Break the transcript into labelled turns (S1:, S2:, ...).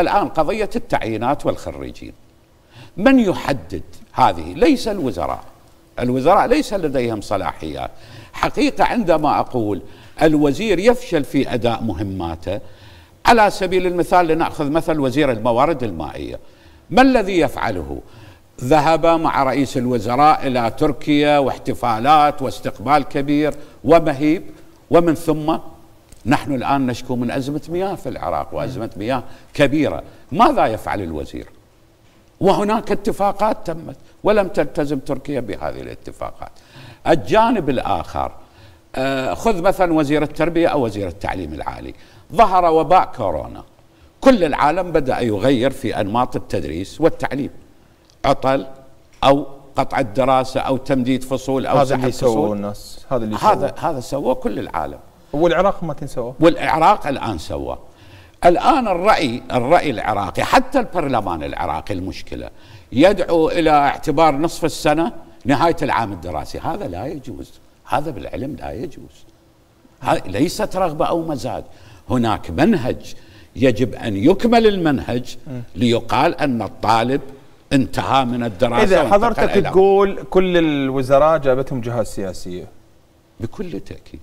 S1: الآن قضية التعيينات والخريجين من يحدد هذه ليس الوزراء الوزراء ليس لديهم صلاحيات حقيقة عندما أقول الوزير يفشل في أداء مهماته على سبيل المثال لنأخذ مثل وزير الموارد المائية ما الذي يفعله ذهب مع رئيس الوزراء إلى تركيا واحتفالات واستقبال كبير ومهيب ومن ثم نحن الآن نشكو من أزمة مياه في العراق وأزمة مياه كبيرة ماذا يفعل الوزير وهناك اتفاقات تمت ولم تلتزم تركيا بهذه الاتفاقات الجانب الآخر آه، خذ مثلا وزير التربية أو وزير التعليم العالي ظهر وباء كورونا كل العالم بدأ يغير في أنماط التدريس والتعليم عطل أو قطع الدراسة أو تمديد فصول أو هذا اللي سووه فصول الناس هذا اللي هذا هذا سووه كل العالم والعراق ما كان سواه والعراق الآن سواه الآن الرأي الرأي العراقي حتى البرلمان العراقي المشكلة يدعو إلى اعتبار نصف السنة نهاية العام الدراسي هذا لا يجوز هذا بالعلم لا يجوز ليست رغبة أو مزاج هناك منهج يجب أن يكمل المنهج ليقال أن الطالب انتهى من الدراسة إذا حضرتك تقول كل الوزراء جابتهم جهات سياسية بكل تأكيد